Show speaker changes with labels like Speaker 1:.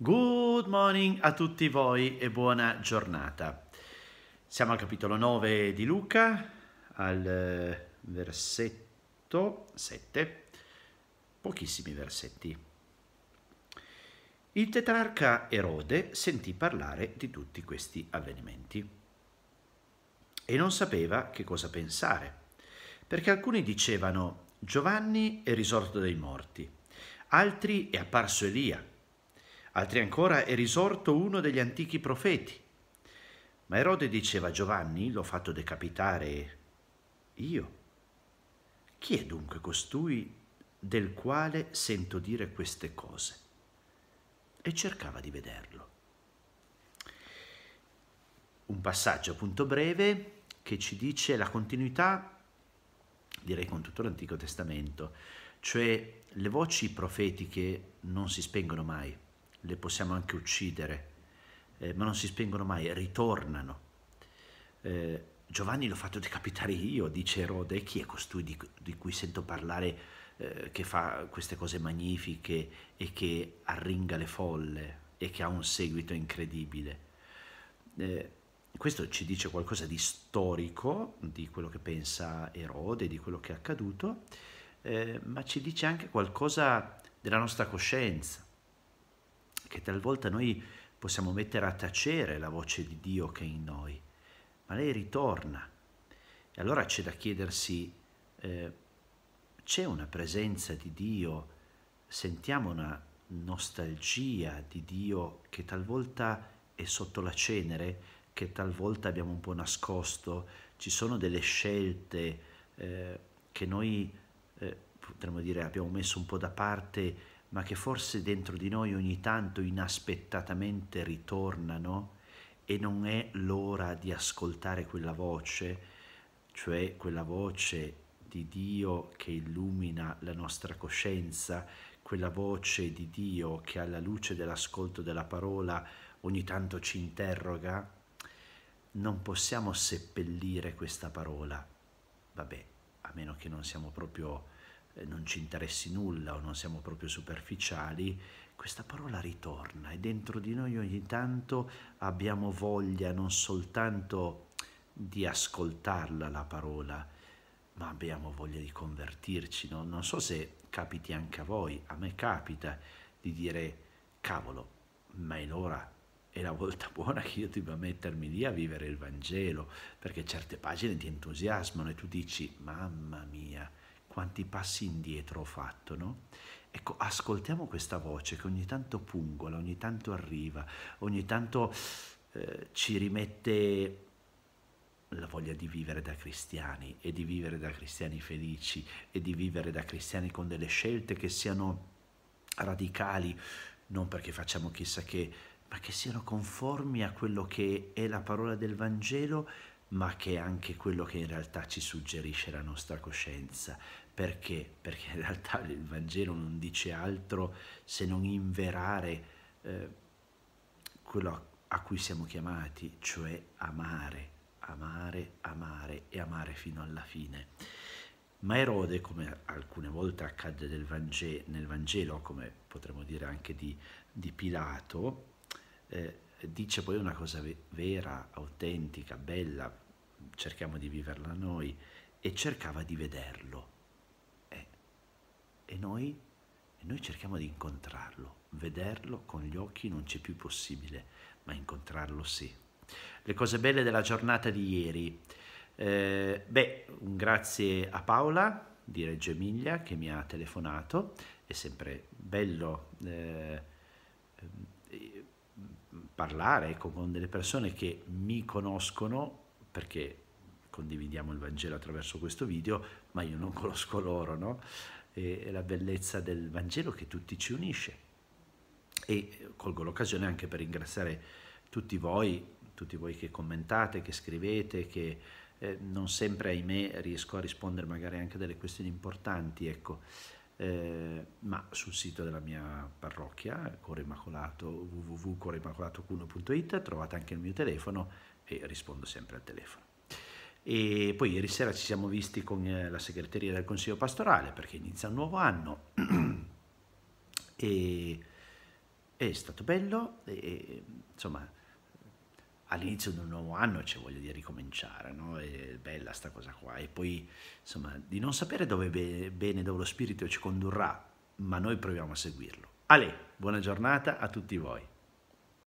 Speaker 1: Good morning a tutti voi e buona giornata. Siamo al capitolo 9 di Luca, al eh, versetto 7, pochissimi versetti. Il tetrarca Erode sentì parlare di tutti questi avvenimenti e non sapeva che cosa pensare, perché alcuni dicevano Giovanni è risorto dai morti, altri è apparso Elia Altri ancora è risorto uno degli antichi profeti. Ma Erode diceva Giovanni l'ho fatto decapitare io. Chi è dunque costui del quale sento dire queste cose? E cercava di vederlo. Un passaggio appunto breve che ci dice la continuità, direi con tutto l'Antico Testamento, cioè le voci profetiche non si spengono mai le possiamo anche uccidere, eh, ma non si spengono mai, ritornano. Eh, Giovanni l'ho fatto decapitare io, dice Erode, e chi è costui di, di cui sento parlare eh, che fa queste cose magnifiche e che arringa le folle e che ha un seguito incredibile? Eh, questo ci dice qualcosa di storico, di quello che pensa Erode, di quello che è accaduto, eh, ma ci dice anche qualcosa della nostra coscienza che talvolta noi possiamo mettere a tacere la voce di Dio che è in noi, ma lei ritorna. E allora c'è da chiedersi, eh, c'è una presenza di Dio, sentiamo una nostalgia di Dio che talvolta è sotto la cenere, che talvolta abbiamo un po' nascosto, ci sono delle scelte eh, che noi eh, potremmo dire abbiamo messo un po' da parte ma che forse dentro di noi ogni tanto inaspettatamente ritornano e non è l'ora di ascoltare quella voce, cioè quella voce di Dio che illumina la nostra coscienza, quella voce di Dio che alla luce dell'ascolto della parola ogni tanto ci interroga, non possiamo seppellire questa parola. Vabbè, a meno che non siamo proprio eh, non ci interessi nulla o non siamo proprio superficiali, questa parola ritorna e dentro di noi ogni tanto abbiamo voglia non soltanto di ascoltarla la parola, ma abbiamo voglia di convertirci. No? Non so se capiti anche a voi, a me capita di dire cavolo, ma è l'ora, è la volta buona che io debba mettermi lì a vivere il Vangelo, perché certe pagine ti entusiasmano e tu dici mamma mia, quanti passi indietro ho fatto, no? Ecco, ascoltiamo questa voce che ogni tanto pungola, ogni tanto arriva, ogni tanto eh, ci rimette la voglia di vivere da cristiani e di vivere da cristiani felici e di vivere da cristiani con delle scelte che siano radicali, non perché facciamo chissà che, ma che siano conformi a quello che è la parola del Vangelo ma che è anche quello che in realtà ci suggerisce la nostra coscienza. Perché? Perché in realtà il Vangelo non dice altro se non inverare eh, quello a cui siamo chiamati, cioè amare, amare, amare e amare fino alla fine. Ma Erode, come alcune volte accade nel Vangelo, nel Vangelo come potremmo dire anche di, di Pilato, eh, dice poi una cosa vera, autentica, bella, cerchiamo di viverla noi, e cercava di vederlo. E, eh, e, noi, e noi cerchiamo di incontrarlo, vederlo con gli occhi non c'è più possibile, ma incontrarlo sì. Le cose belle della giornata di ieri. Eh, beh, un grazie a Paola di Reggio Emilia che mi ha telefonato, è sempre bello. Eh, parlare ecco, con delle persone che mi conoscono, perché condividiamo il Vangelo attraverso questo video, ma io non conosco loro, no? è la bellezza del Vangelo che tutti ci unisce. E colgo l'occasione anche per ringraziare tutti voi, tutti voi che commentate, che scrivete, che eh, non sempre, ahimè, riesco a rispondere magari anche a delle questioni importanti, ecco eh, ma sul sito della mia parrocchia, Core Immacolato, www.coreimmacolato.it, trovate anche il mio telefono e rispondo sempre al telefono. E poi ieri sera ci siamo visti con eh, la segreteria del Consiglio Pastorale perché inizia un nuovo anno e è stato bello, e, insomma all'inizio di un nuovo anno c'è voglia di ricominciare, no? È bella sta cosa qua. E poi, insomma, di non sapere dove be- bene, dove lo spirito ci condurrà, ma noi proviamo a seguirlo. Ale, buona giornata a tutti voi.